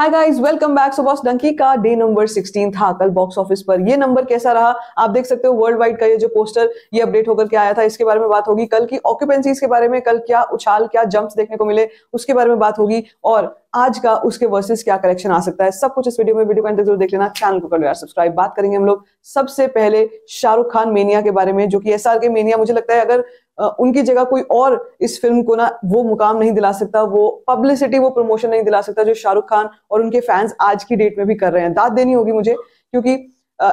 हाय guys welcome back so boss Dunki का day number 16 था कल बॉक्स ऑफिस पर ये नंबर कैसा रहा आप देख सकते हो वर्ल्ड वाइड का ये जो पोस्टर ये अपडेट होकर के आया था इसके बारे में बात होगी कल की ऑक्यूपेंसीज के बारे में कल क्या उछाल क्या जंप्स देखने को मिले उसके बारे में बात होगी और आज का उसके वर्सेस क्या कलेक्शन आ सकता है सब कुछ इस वीडियो में वीडियो का जरूर देख लेना चैनल को कर लो यार सब्सक्राइब बात करेंगे हम लोग सबसे पहले शाहरुख खान मेनिया के बारे में जो कि एस के मेनिया मुझे लगता है अगर उनकी जगह कोई और इस फिल्म को ना वो मुकाम नहीं दिला सकता वो पब्लिसिटी वो प्रमोशन नहीं दिला सकता जो शाहरुख खान और उनके फैंस आज की डेट में भी कर रहे हैं दाद देनी होगी मुझे क्योंकि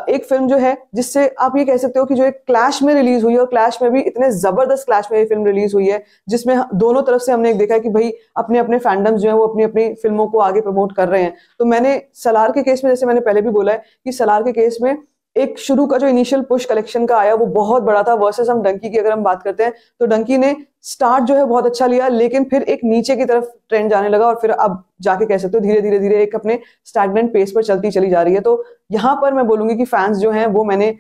एक फिल्म जो है जिससे आप ये कह सकते हो कि जो एक क्लैश में रिलीज हुई है और क्लैश में भी इतने जबरदस्त क्लैश में ये फिल्म रिलीज हुई है जिसमें दोनों तरफ से हमने एक देखा है कि भाई अपने अपने फैंडम्स जो है वो अपनी अपनी फिल्मों को आगे प्रमोट कर रहे हैं तो मैंने सलार के केस में जैसे मैंने पहले भी बोला है कि सलार के केस में एक शुरू का जो इनिशियल पुश कलेक्शन का आया वो बहुत बड़ा था वर्सेस हम डंकी की अगर हम बात करते हैं तो डंकी ने स्टार्ट जो है बहुत अच्छा लिया लेकिन फिर एक नीचे की तरफ ट्रेंड जाने लगा और फिर अब जाके कह सकते हो धीरे धीरे धीरे एक अपने स्टैगनेंट पेस पर चलती चली जा रही है तो यहां पर मैं बोलूंगी कि फैंस जो है वो मैंने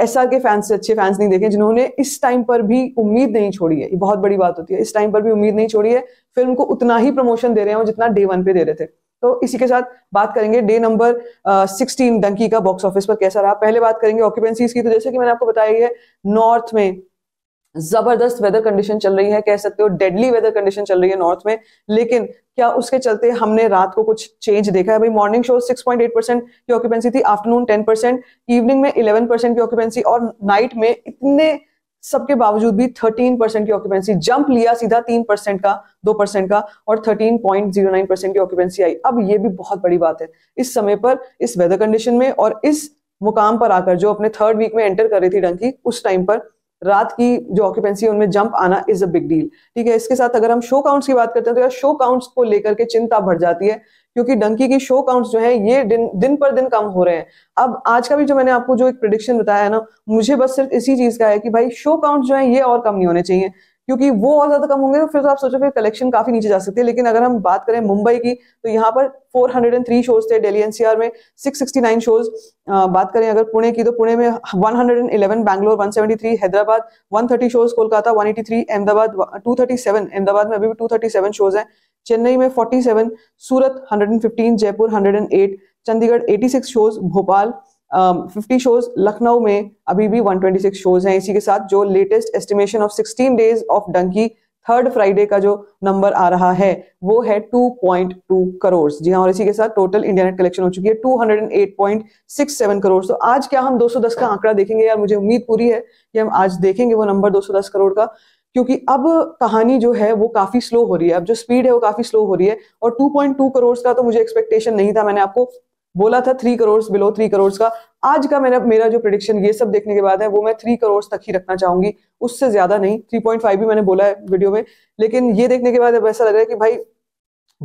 एस के फैंस से अच्छे फैंस नहीं देखे जिन्होंने इस टाइम पर भी उम्मीद नहीं छोड़ी है ये बहुत बड़ी बात होती है इस टाइम पर भी उम्मीद नहीं छोड़ी है फिल्म को उतना ही प्रमोशन दे रहे हैं जितना डे वन पे दे रहे थे तो इसी के साथ बात करेंगे डे नंबर सिक्सटीन डंकी का बॉक्स ऑफिस पर कैसा रहा पहले बात करेंगे ऑक्यूपेंसीज की तो जैसे कि मैंने आपको बताया है नॉर्थ में जबरदस्त वेदर कंडीशन चल रही है कह सकते हो डेडली वेदर कंडीशन चल रही है नॉर्थ में लेकिन क्या उसके चलते हमने रात को कुछ चेंज देखा है भाई मॉर्निंग शो 6.8 परसेंट की ऑक्यूपेंसी थी आफ्टरनून 10 परसेंट इवनिंग में 11 परसेंट की ऑक्यूपेंसी और नाइट में इतने सबके बावजूद भी 13 परसेंट की ऑक्यूपेंसी जंप लिया सीधा 3 परसेंट का 2 परसेंट का और 13.09 परसेंट की ऑक्यूपेंसी आई अब ये भी बहुत बड़ी बात है इस समय पर इस वेदर कंडीशन में और इस मुकाम पर आकर जो अपने थर्ड वीक में एंटर कर रही थी डंकी उस टाइम पर रात की जो ऑक्यूपेंसी है उनमें जंप आना इज अ बिग डील ठीक है इसके साथ अगर हम शो काउंट्स की बात करते हैं तो यार शो काउंट्स को लेकर के चिंता बढ़ जाती है क्योंकि डंकी की शो काउंट्स जो है ये दिन दिन पर दिन कम हो रहे हैं अब आज का भी जो मैंने आपको जो एक प्रिडिक्शन बताया है ना मुझे बस सिर्फ इसी चीज का है कि भाई शो काउंट्स जो है ये और कम नहीं होने चाहिए क्योंकि वो और ज्यादा कम होंगे तो फिर तो आप सोचो फिर कलेक्शन काफी नीचे जा सकती है लेकिन अगर हम बात करें मुंबई की तो यहाँ पर 403 शोज थे दिल्ली एनसीआर में 669 शोज बात करें अगर पुणे की तो पुणे में 111 बैंगलोर 173 हैदराबाद 130 शोज कोलकाता 183 अहमदाबाद 237 अहमदाबाद में अभी भी 237 शोज हैं चेन्नई में 47 Surat 115 Jaipur 108 Chandigarh 86 shows Bhopal fifty shows Lucknow में अभी भी 126 शोज हैं इसी के साथ जो latest estimation of 16 days of Dunki third Friday का जो नंबर आ रहा है वो है 2.2 करोड़ जी हाँ और इसी के साथ टोटल इंडिया नेट कलेक्शन हो चुकी है 208.67 करोड़ तो आज क्या हम 210 का आंकड़ा देखेंगे यार मुझे उम्मीद पूरी है कि हम आज देखेंगे वो नंबर 210 करोड़ का क्योंकि अब कहानी जो है वो काफी स्लो हो रही है अब जो स्पीड है वो काफी स्लो हो रही है और 2.2 करोड़ का तो मुझे एक्सपेक्टेशन नहीं था मैंने आपको बोला था three crore below three crore का आज का मेरा मेरा जो प्रोडिक्शन ये सब देखने के बाद है वो मैं थ्री करोड़ तक ही रखना चाहूंगी उससे ज्यादा नहीं थ्री पॉइंट फाइव भी मैंने बोला है वीडियो में लेकिन ये देखने के बाद अब ऐसा लग रहा है कि भाई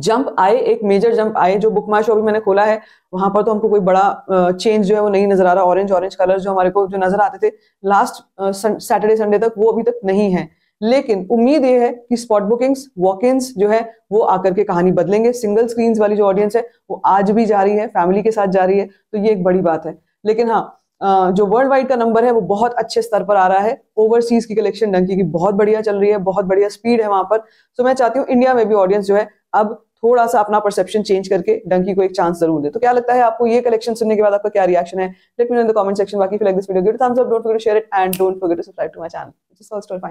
जंप आए एक मेजर जंप आए जो बुक माई शो भी मैंने खोला है वहां पर तो हमको कोई बड़ा चेंज जो है वो नहीं नजर आ रहा ऑरेंज ऑरेंज कलर जो हमारे को जो नजर आते थे लास्ट सैटरडे संडे तक वो अभी तक नहीं है लेकिन उम्मीद ये है कि स्पॉट बुकिंग्स वॉक इन्स जो है वो आकर के कहानी बदलेंगे सिंगल स्क्रीन वाली जो ऑडियंस है वो आज भी जा रही है फैमिली के साथ जा रही है तो ये एक बड़ी बात है लेकिन हाँ जो वर्ल्ड वाइड का नंबर है वो बहुत अच्छे स्तर पर आ रहा है ओवरसीज की कलेक्शन डंकी की बहुत बढ़िया चल रही है बहुत बढ़िया स्पीड है वहां पर सो मैं चाहती हूँ इंडिया में भी ऑडियंस जो है अब थोड़ा सा अपना परसेप्शन चेंज करके डंकी को एक चांस जरूर दे तो क्या लगता है आपको ये कलेक्शन सुनने के बाद आपका क्या रिएक्शन है let me know in the comment section बाकी like this video give thumbs up don't forget to share it and don't forget to subscribe to my channel this all store